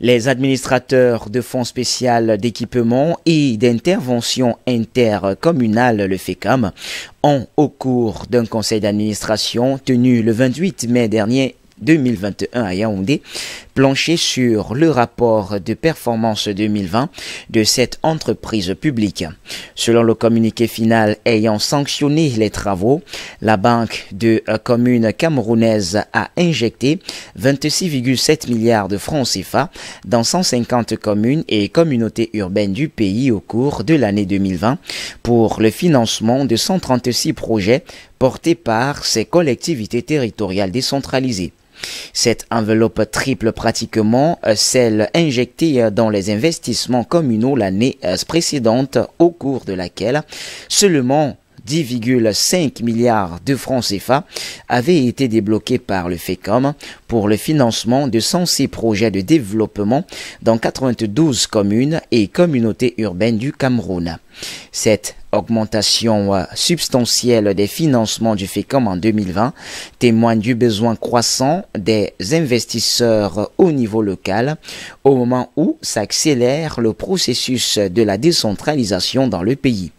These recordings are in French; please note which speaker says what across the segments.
Speaker 1: les administrateurs de fonds spécial d'équipement et d'intervention intercommunale, le FECAM, ont, au cours d'un conseil d'administration tenu le 28 mai dernier 2021 à Yaoundé, plancher sur le rapport de performance 2020 de cette entreprise publique. Selon le communiqué final ayant sanctionné les travaux, la banque de euh, communes camerounaise a injecté 26,7 milliards de francs CFA dans 150 communes et communautés urbaines du pays au cours de l'année 2020 pour le financement de 136 projets portés par ces collectivités territoriales décentralisées. Cette enveloppe triple pratiquement euh, celle injectée euh, dans les investissements communaux l'année euh, précédente au cours de laquelle seulement 10,5 milliards de francs CFA avaient été débloqués par le FECOM pour le financement de censés projets de développement dans 92 communes et communautés urbaines du Cameroun. Cette augmentation euh, substantielle des financements du FECOM en 2020 témoigne du besoin croissant des investisseurs au niveau local au moment où s'accélère le processus de la décentralisation dans le pays.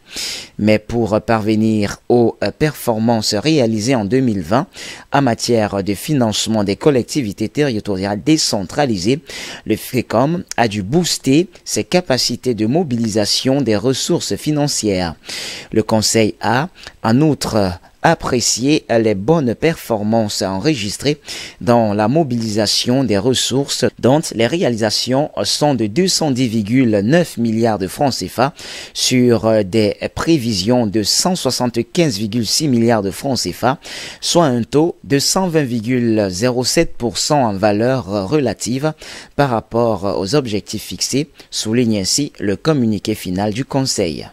Speaker 1: Mais pour parvenir aux performances réalisées en 2020 en matière de financement des collectivités territoriales décentralisées, le FECOM a dû booster ses capacités de mobilisation des ressources financières. Le Conseil a, en outre, apprécier les bonnes performances enregistrées dans la mobilisation des ressources dont les réalisations sont de 210,9 milliards de francs CFA sur euh, des prévisions de 175,6 milliards de francs CFA, soit un taux de 120,07% en valeur relative par rapport aux objectifs fixés, souligne ainsi le communiqué final du Conseil.